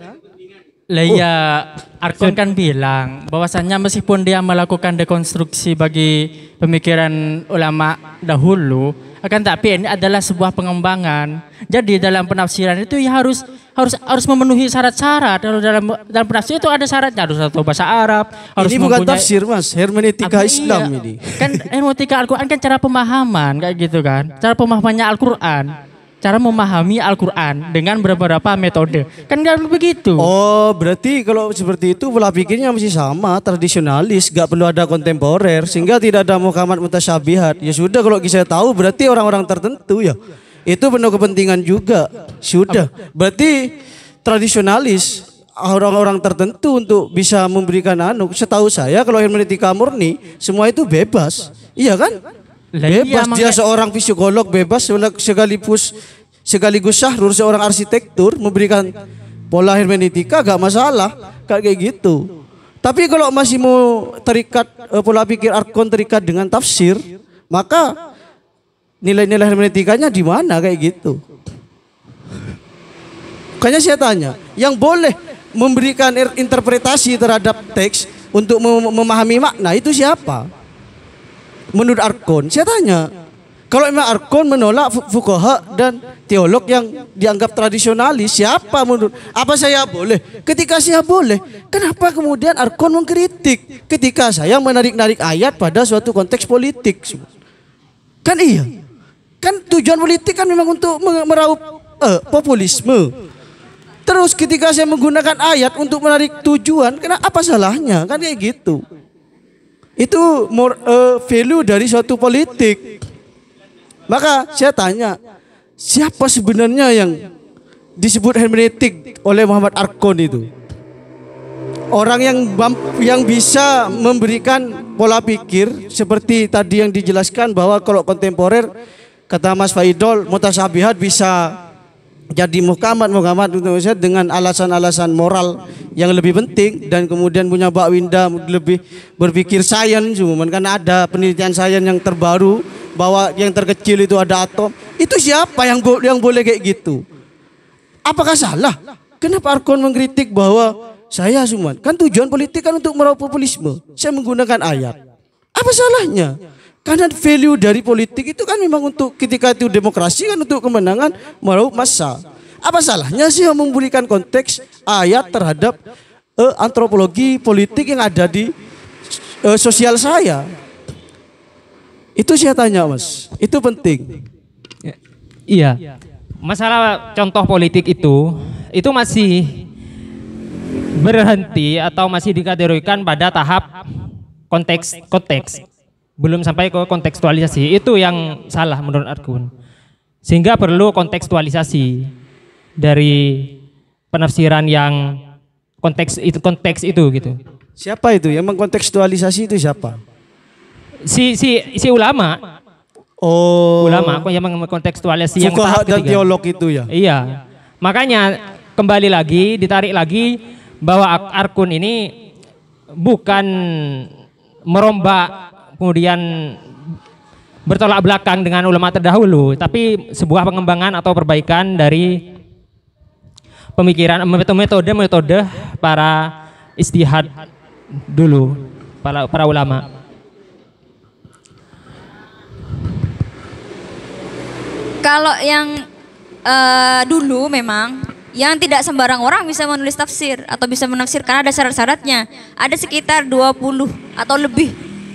Lah iya, oh. Arkon kan bilang bahwasannya meskipun dia melakukan dekonstruksi bagi pemikiran ulama dahulu, akan tapi ini adalah sebuah pengembangan. Jadi dalam penafsiran itu ya harus harus harus memenuhi syarat-syarat. Kalau dalam dalam penafsiran itu ada syaratnya harus satu bahasa Arab, harus Ini bukan tafsir, Mas, hermeneutika Islam iya, ini. Kan hermeneutika Al-Qur'an kan cara pemahaman kayak gitu kan. Cara pemahamannya Al-Qur'an cara memahami Al-Quran dengan beberapa metode. Kan gak begitu. Oh, berarti kalau seperti itu pola pikirnya masih sama, tradisionalis, gak perlu ada kontemporer, sehingga tidak ada Muhammad Mutasyabihat. Ya sudah kalau saya tahu berarti orang-orang tertentu ya. Itu penuh kepentingan juga. Sudah. Berarti tradisionalis orang-orang tertentu untuk bisa memberikan anu. Setahu saya kalau hermeneutika murni semua itu bebas. Iya kan? Lah bebas dia seorang psikolog bebas sekaligus sekaligus syahrul seorang arsitektur memberikan pola hermeneutika gak masalah kayak gitu. Tapi kalau masih mau terikat eh, pola pikir arkon terikat dengan tafsir, maka nilai-nilai hermeneutikanya di mana kayak gitu. Kayaknya saya tanya, yang boleh memberikan er- interpretasi terhadap teks untuk memahami makna itu siapa? menurut Arkon, saya tanya. Kalau memang Arkon menolak fukoha dan teolog yang dianggap tradisionalis, siapa menurut? Apa saya boleh? Ketika saya boleh, kenapa kemudian Arkon mengkritik ketika saya menarik-narik ayat pada suatu konteks politik? Kan iya. Kan tujuan politik kan memang untuk meraup eh, populisme. Terus ketika saya menggunakan ayat untuk menarik tujuan, kenapa apa salahnya? Kan kayak gitu. Itu more, uh, value dari suatu politik. Maka saya tanya, siapa sebenarnya yang disebut hermeneutik oleh Muhammad Arkon itu? Orang yang yang bisa memberikan pola pikir seperti tadi yang dijelaskan bahwa kalau kontemporer kata Mas Faidol mutasabihat bisa jadi mukamat mukamat saya dengan alasan-alasan moral yang lebih penting dan kemudian punya Mbak Winda lebih berpikir sains cuman kan ada penelitian sains yang terbaru bahwa yang terkecil itu ada atom itu siapa yang bo yang boleh kayak gitu apakah salah kenapa Arkon mengkritik bahwa saya Suman kan tujuan politik kan untuk meraup populisme saya menggunakan ayat apa salahnya karena value dari politik itu kan memang untuk ketika itu demokrasi kan untuk kemenangan meraup massa. Apa salahnya sih memberikan konteks ayat terhadap uh, antropologi politik yang ada di uh, sosial saya? Itu saya tanya mas, itu penting. Iya, masalah contoh politik itu, itu masih berhenti atau masih dikategorikan pada tahap konteks konteks belum sampai ke kontekstualisasi itu yang salah menurut Argun sehingga perlu kontekstualisasi dari penafsiran yang konteks itu konteks itu gitu siapa itu yang mengkontekstualisasi itu siapa si si si ulama oh ulama aku yang mengkontekstualisasi yang tahap dan teolog itu ya iya makanya kembali lagi ditarik lagi bahwa Arkun ini bukan merombak kemudian bertolak belakang dengan ulama terdahulu, tapi sebuah pengembangan atau perbaikan dari pemikiran metode-metode para istihad dulu para para ulama. Kalau yang uh, dulu memang yang tidak sembarang orang bisa menulis tafsir atau bisa menafsirkan ada syarat-syaratnya. Ada sekitar 20 atau lebih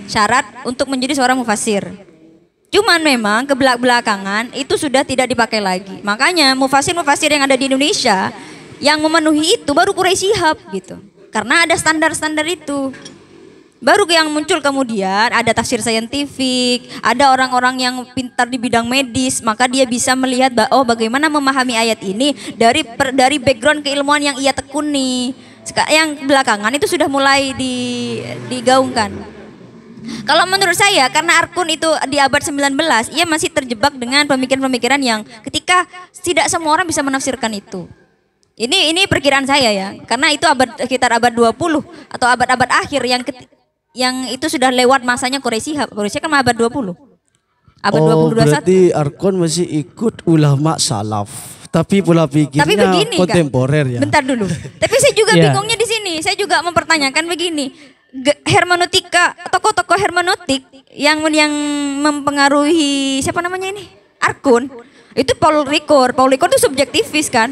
syarat untuk menjadi seorang mufasir. Cuman memang kebelak belakangan itu sudah tidak dipakai lagi. Makanya mufasir-mufasir yang ada di Indonesia yang memenuhi itu baru Quraisy Shihab gitu. Karena ada standar-standar itu. Baru yang muncul kemudian ada tafsir saintifik, ada orang-orang yang pintar di bidang medis, maka dia bisa melihat oh bagaimana memahami ayat ini dari per, dari background keilmuan yang ia tekuni. Yang belakangan itu sudah mulai digaungkan. Kalau menurut saya karena Arkun itu di abad 19 ia masih terjebak dengan pemikiran-pemikiran yang ketika tidak semua orang bisa menafsirkan itu. Ini ini perkiraan saya ya, karena itu abad sekitar abad 20 atau abad-abad akhir yang yang itu sudah lewat masanya koresi, Quraisy kan abad 20. Abad oh, 20 21. Berarti Arkun masih ikut ulama salaf tapi pula pikirnya tapi begini, kontemporer ya. Bentar dulu. Tapi saya juga yeah. bingungnya di sini. Saya juga mempertanyakan begini hermeneutika, tokoh-tokoh hermeneutik yang yang mempengaruhi siapa namanya ini? Arkun. Itu Paul Ricoeur. Paul Ricoeur itu subjektivis kan?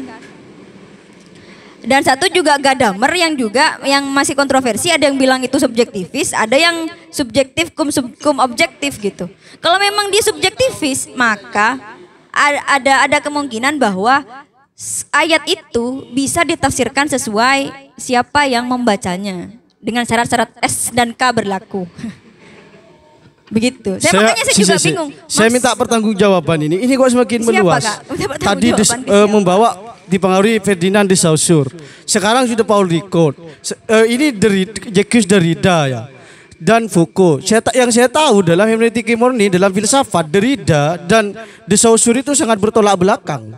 Dan satu juga Gadamer yang juga yang masih kontroversi, ada yang bilang itu subjektivis, ada yang subjektif kum sub, kum objektif gitu. Kalau memang dia subjektivis, maka ada ada kemungkinan bahwa ayat itu bisa ditafsirkan sesuai siapa yang membacanya dengan syarat-syarat S dan K berlaku. Begitu. Saya, saya makanya saya si, juga si, bingung. Mas, saya minta pertanggungjawaban ini. Ini kok semakin siapa, meluas. Kak? Tadi dis, uh, membawa dipengaruhi Ferdinand de Saussure. Sekarang sudah Paul Ricoeur. uh, eh, ini dari Jacques Derrida ya dan Foucault. Saya yang saya tahu dalam hermeneutik murni dalam filsafat Derrida dan de Saussure itu sangat bertolak belakang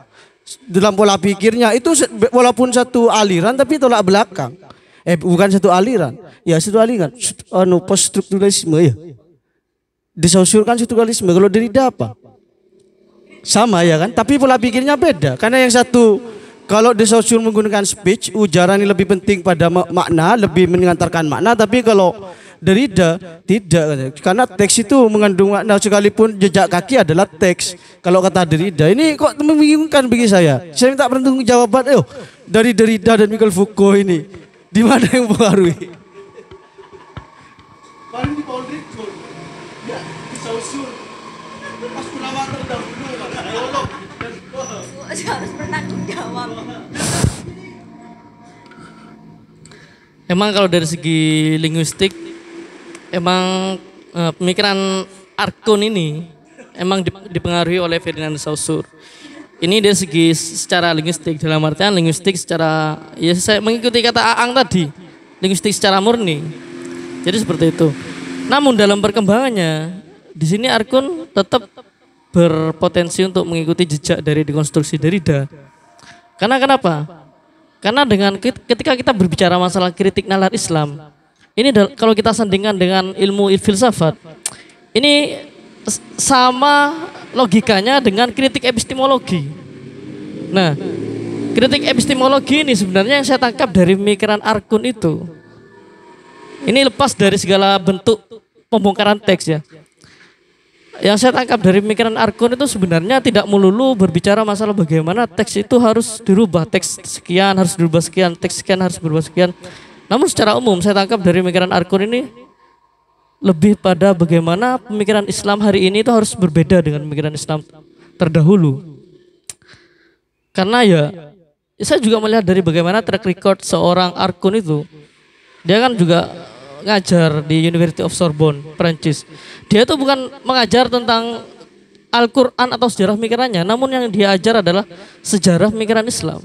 dalam pola pikirnya itu walaupun satu aliran tapi tolak belakang. Eh bukan satu aliran. Ya satu aliran. Anu poststrukturalisme ya. Disausurkan strukturalisme kalau dari apa? Sama ya kan? Tapi pola pikirnya beda. Karena yang satu kalau disausur menggunakan speech, ujaran ini lebih penting pada makna, lebih mengantarkan makna. Tapi kalau derida tidak karena teks itu mengandung makna sekalipun jejak kaki adalah teks kalau kata derida ini kok membingungkan bagi saya saya minta penentu jawaban Yo eh, oh, dari derida dan Michael Foucault ini di mana yang mempengaruhi? Paling di Polri, ya di Sausur. Pas penawar terdahulu, biolog. Harus bertanggung jawab. Emang kalau dari segi linguistik, emang eh, pemikiran Arkun ini emang dipengaruhi oleh Ferdinand Saussure ini dia segi secara linguistik dalam artian linguistik secara ya saya mengikuti kata Aang tadi linguistik secara murni jadi seperti itu namun dalam perkembangannya di sini Arkun tetap berpotensi untuk mengikuti jejak dari dekonstruksi Derrida karena kenapa karena dengan ketika kita berbicara masalah kritik nalar Islam ini kalau kita sandingkan dengan ilmu filsafat ini sama logikanya dengan kritik epistemologi. Nah, kritik epistemologi ini sebenarnya yang saya tangkap dari pemikiran Arkun itu. Ini lepas dari segala bentuk pembongkaran teks ya. Yang saya tangkap dari pemikiran Arkun itu sebenarnya tidak melulu berbicara masalah bagaimana teks itu harus dirubah, teks sekian harus dirubah sekian, teks sekian harus dirubah sekian. Namun secara umum saya tangkap dari pemikiran Arkun ini lebih pada bagaimana pemikiran Islam hari ini itu harus berbeda dengan pemikiran Islam terdahulu. Karena ya, saya juga melihat dari bagaimana track record seorang Arkun itu, dia kan juga ngajar di University of Sorbonne, Prancis. Dia itu bukan mengajar tentang Al-Quran atau sejarah pemikirannya, namun yang dia ajar adalah sejarah pemikiran Islam.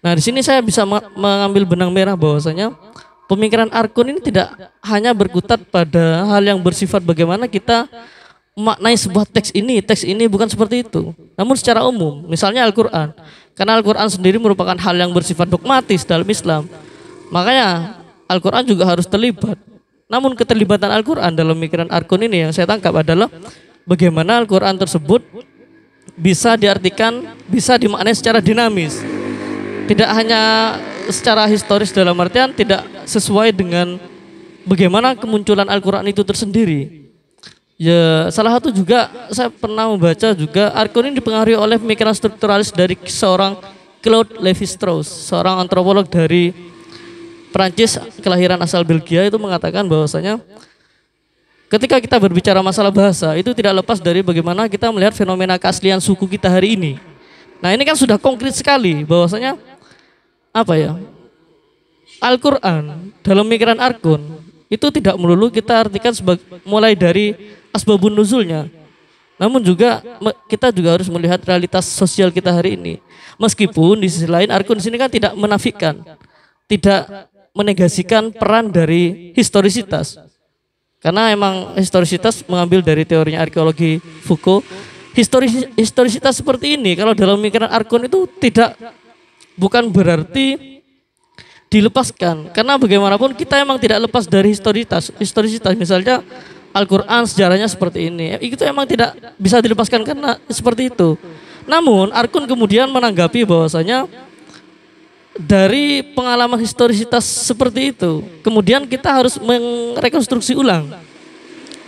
Nah, di sini saya bisa mengambil benang merah bahwasanya pemikiran Arkun ini tidak hanya berkutat pada hal yang bersifat bagaimana kita maknai sebuah teks ini. Teks ini bukan seperti itu. Namun secara umum, misalnya Al-Quran. Karena Al-Quran sendiri merupakan hal yang bersifat dogmatis dalam Islam. Makanya Al-Quran juga harus terlibat. Namun keterlibatan Al-Quran dalam pemikiran Arkun ini yang saya tangkap adalah bagaimana Al-Quran tersebut bisa diartikan, bisa dimaknai secara dinamis tidak hanya secara historis dalam artian tidak sesuai dengan bagaimana kemunculan Al-Quran itu tersendiri. Ya, salah satu juga saya pernah membaca juga Al-Quran ini dipengaruhi oleh pemikiran strukturalis dari seorang Claude Levi-Strauss, seorang antropolog dari Perancis kelahiran asal Belgia itu mengatakan bahwasanya ketika kita berbicara masalah bahasa itu tidak lepas dari bagaimana kita melihat fenomena keaslian suku kita hari ini. Nah, ini kan sudah konkret sekali bahwasanya apa ya Al-Quran dalam pikiran Arkun itu tidak melulu kita artikan sebagai mulai dari asbabun nuzulnya namun juga kita juga harus melihat realitas sosial kita hari ini. Meskipun di sisi lain Arkun di sini kan tidak menafikan, tidak menegasikan peran dari historisitas. Karena emang historisitas mengambil dari teorinya arkeologi Foucault. Historis, historisitas seperti ini kalau dalam pikiran Arkun itu tidak bukan berarti dilepaskan karena bagaimanapun kita emang tidak lepas dari historisitas historisitas misalnya Al-Quran sejarahnya seperti ini itu emang tidak bisa dilepaskan karena seperti itu namun Arkun kemudian menanggapi bahwasanya dari pengalaman historisitas seperti itu kemudian kita harus merekonstruksi ulang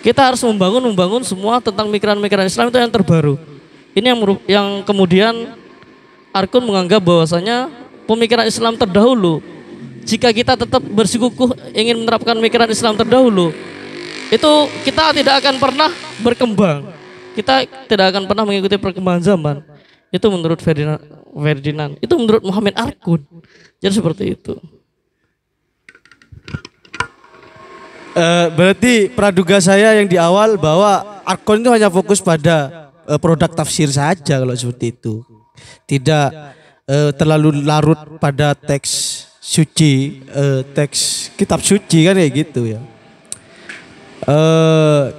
kita harus membangun membangun semua tentang mikiran-mikiran Islam itu yang terbaru ini yang yang kemudian Arkun menganggap bahwasanya pemikiran Islam terdahulu jika kita tetap bersikukuh ingin menerapkan pemikiran Islam terdahulu itu kita tidak akan pernah berkembang kita tidak akan pernah mengikuti perkembangan zaman itu menurut Ferdinand, Ferdinand. itu menurut Muhammad Arkun jadi seperti itu Uh, berarti praduga saya yang di awal bahwa Arkon itu hanya fokus pada uh, produk tafsir saja kalau seperti itu tidak uh, terlalu larut pada teks suci, uh, teks kitab suci kan ya gitu ya. Uh,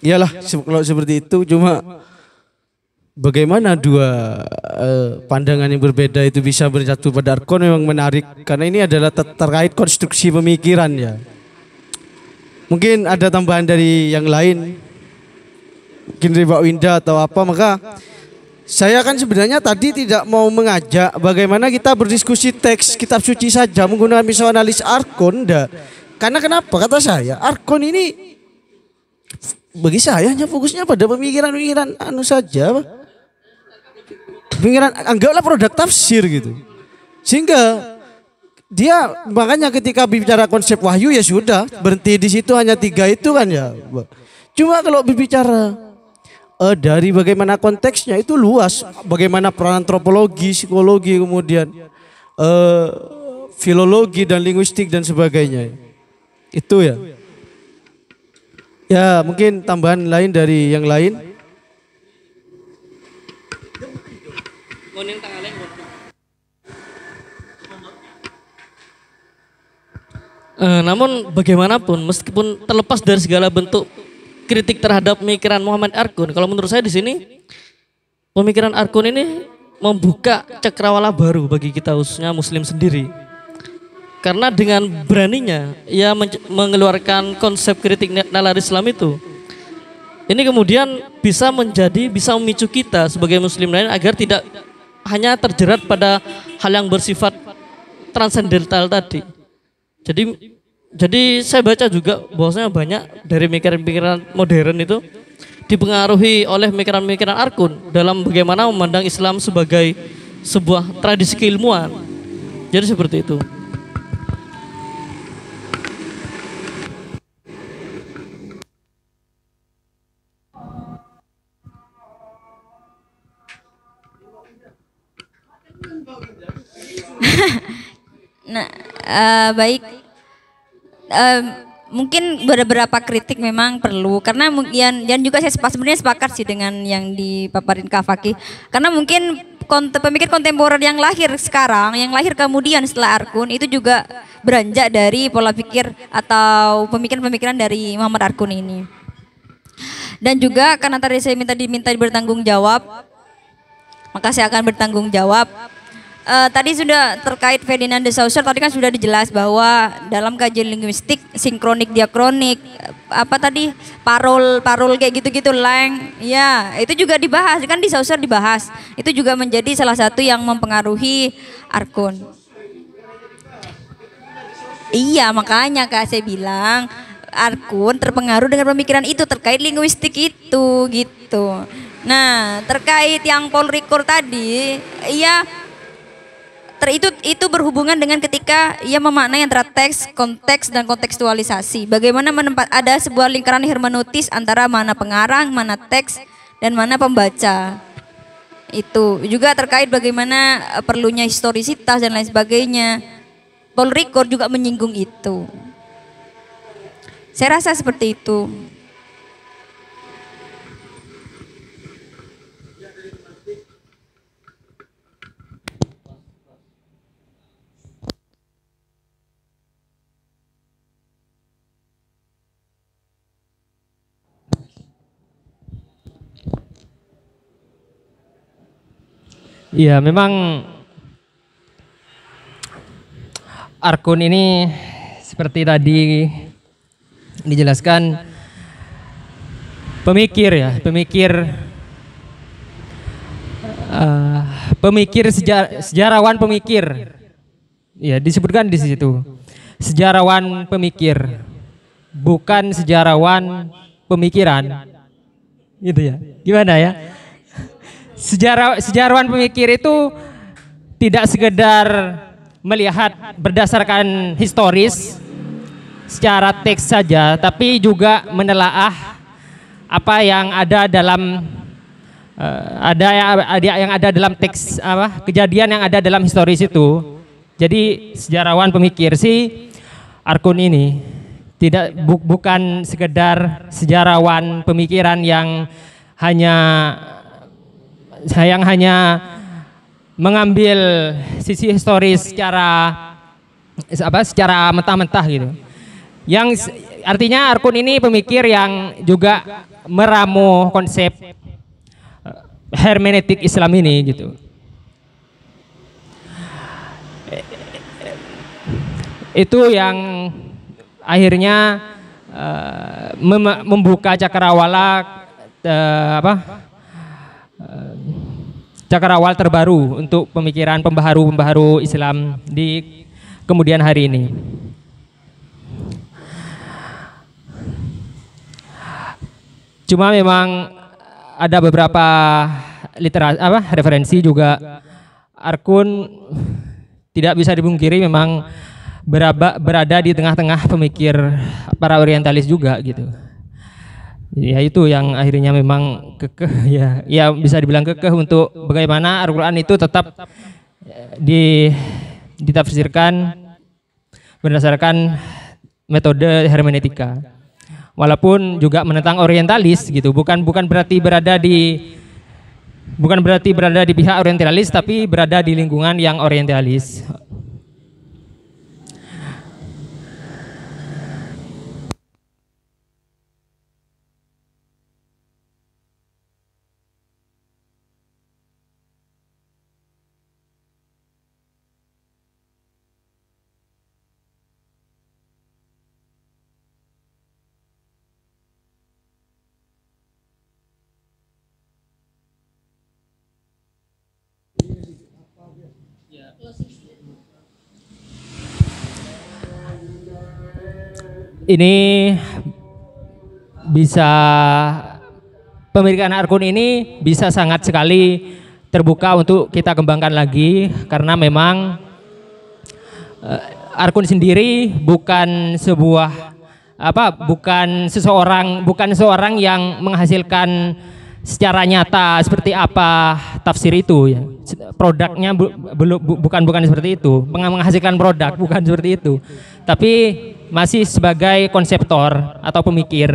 iyalah kalau seperti itu cuma bagaimana dua uh, pandangan yang berbeda itu bisa bersatu pada arkon memang menarik karena ini adalah ter terkait konstruksi pemikiran ya. Mungkin ada tambahan dari yang lain, mungkin dari Mbak Winda atau apa maka saya kan sebenarnya tadi tidak mau mengajak bagaimana kita berdiskusi teks kitab suci saja menggunakan analis Arkon. Enggak. Karena kenapa? Kata saya, Arkon ini bagi saya hanya fokusnya pada pemikiran-pemikiran anu saja. Pemikiran, anggaplah produk tafsir gitu. Sehingga dia makanya ketika bicara konsep wahyu ya sudah berhenti di situ hanya tiga itu kan ya. Cuma kalau berbicara uh, dari bagaimana konteksnya itu luas, bagaimana peran antropologi, psikologi, kemudian uh, filologi dan linguistik dan sebagainya. Itu ya. Ya mungkin tambahan lain dari yang lain. Uh, namun bagaimanapun, meskipun terlepas dari segala bentuk kritik terhadap pemikiran Muhammad Arkun. Kalau menurut saya di sini pemikiran Arkun ini membuka cakrawala baru bagi kita khususnya muslim sendiri. Karena dengan beraninya ia mengeluarkan konsep kritik nalar Islam itu, ini kemudian bisa menjadi bisa memicu kita sebagai muslim lain agar tidak hanya terjerat pada hal yang bersifat transendental tadi. Jadi jadi saya baca juga bahwasanya banyak dari pikiran-pikiran modern itu dipengaruhi oleh pikiran-pikiran Arkun dalam bagaimana memandang Islam sebagai sebuah tradisi keilmuan. Jadi seperti itu. nah, uh, baik um, mungkin beberapa kritik memang perlu karena mungkin dan juga saya sebenarnya sepakat sih dengan yang dipaparin Kak Fakih karena mungkin kont pemikir kontemporer yang lahir sekarang yang lahir kemudian setelah Arkun itu juga beranjak dari pola pikir atau pemikiran-pemikiran dari Muhammad Arkun ini dan juga karena tadi saya minta diminta bertanggung jawab maka saya akan bertanggung jawab uh, tadi sudah terkait Ferdinand de Saussure tadi kan sudah dijelas bahwa dalam kajian linguistik sinkronik diakronik eh, apa tadi parol parol kayak gitu-gitu lang ya itu juga dibahas kan di Saussure dibahas itu juga menjadi salah satu yang mempengaruhi arkun iya makanya kak saya bilang arkun terpengaruh dengan pemikiran itu terkait linguistik itu gitu nah terkait yang Paul Ricoeur tadi iya ter, itu itu berhubungan dengan ketika ia memaknai antara teks, konteks dan kontekstualisasi. Bagaimana menempat ada sebuah lingkaran hermeneutis antara mana pengarang, mana teks dan mana pembaca. Itu juga terkait bagaimana eh, perlunya historisitas dan lain sebagainya. Paul Ricoeur juga menyinggung itu. Saya rasa seperti itu. Ya memang Arkun ini seperti tadi dijelaskan pemikir ya, pemikir eh, pemikir sejarawan pemikir. Ya, disebutkan di situ. Sejarawan pemikir. Bukan sejarawan pemikiran. Gitu ya. Gimana ya? sejarah sejarawan pemikir itu tidak sekedar melihat berdasarkan historis secara teks saja, tapi juga menelaah apa yang ada dalam uh, ada yang ada yang ada dalam teks apa kejadian yang ada dalam historis itu. Jadi sejarawan pemikir si Arkun ini tidak bu, bukan sekedar sejarawan pemikiran yang hanya yang hanya mengambil sisi historis secara apa secara mentah-mentah gitu. Yang artinya Arkun ini pemikir yang juga meramu konsep eh, hermeneutik Islam ini gitu. Itu yang akhirnya uh, membuka cakrawala uh, apa cakrawal terbaru untuk pemikiran pembaharu-pembaharu Islam di kemudian hari ini. Cuma memang ada beberapa literasi apa referensi juga Arkun tidak bisa dibungkiri memang berada di tengah-tengah pemikir para orientalis juga gitu. Ya itu yang akhirnya memang kekeh ya. Ya bisa dibilang kekeh untuk bagaimana Al-Qur'an itu tetap eh, di ditafsirkan berdasarkan metode hermeneutika. Walaupun juga menentang orientalis gitu, bukan bukan berarti berada di bukan berarti berada di pihak orientalis tapi berada di lingkungan yang orientalis. ini bisa pemilikan Arkun ini bisa sangat sekali terbuka untuk kita kembangkan lagi karena memang uh, Arkun sendiri bukan sebuah apa bukan seseorang bukan seorang yang menghasilkan secara nyata seperti apa tafsir itu ya. Produknya belum bu, bu, bukan bukan seperti itu, menghasilkan produk bukan seperti itu. Tapi masih sebagai konseptor atau pemikir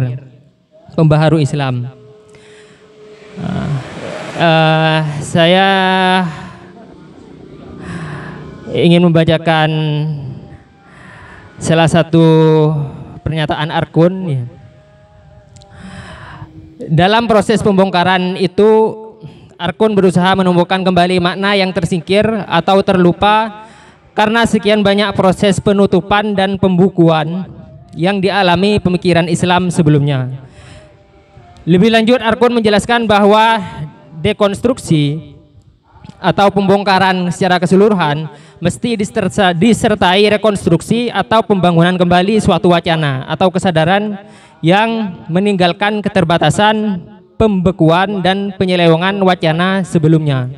pembaharu Islam. Uh, uh, saya ingin membacakan salah satu pernyataan Arkun ya. Dalam proses pembongkaran itu Arkun berusaha menumbuhkan kembali makna yang tersingkir atau terlupa karena sekian banyak proses penutupan dan pembukuan yang dialami pemikiran Islam sebelumnya. Lebih lanjut Arkun menjelaskan bahwa dekonstruksi atau pembongkaran secara keseluruhan mesti disertai rekonstruksi atau pembangunan kembali suatu wacana atau kesadaran yang meninggalkan keterbatasan pembekuan dan penyelewengan wacana sebelumnya.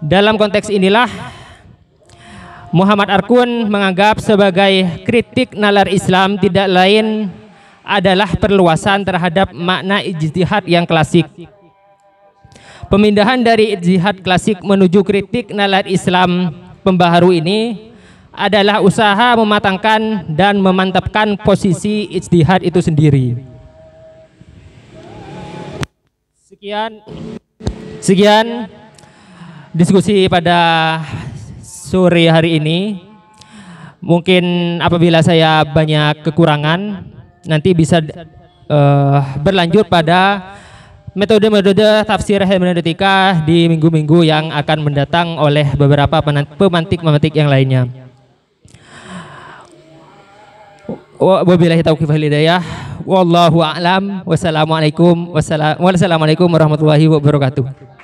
Dalam konteks inilah Muhammad Arkun menganggap sebagai kritik nalar Islam tidak lain adalah perluasan terhadap makna ijtihad yang klasik. Pemindahan dari ijtihad klasik menuju kritik nalar Islam pembaharu ini adalah usaha mematangkan dan memantapkan posisi ijtihad itu sendiri. Sekian sekian diskusi pada sore hari ini. Mungkin apabila saya banyak kekurangan nanti bisa uh, berlanjut pada metode-metode tafsir hermeneutika di minggu-minggu yang akan mendatang oleh beberapa pemantik-pemantik yang lainnya. Wabillahi taufiq wal hidayah. Wallahu a'lam. Wassalamualaikum wassalamualaikum warahmatullahi wabarakatuh.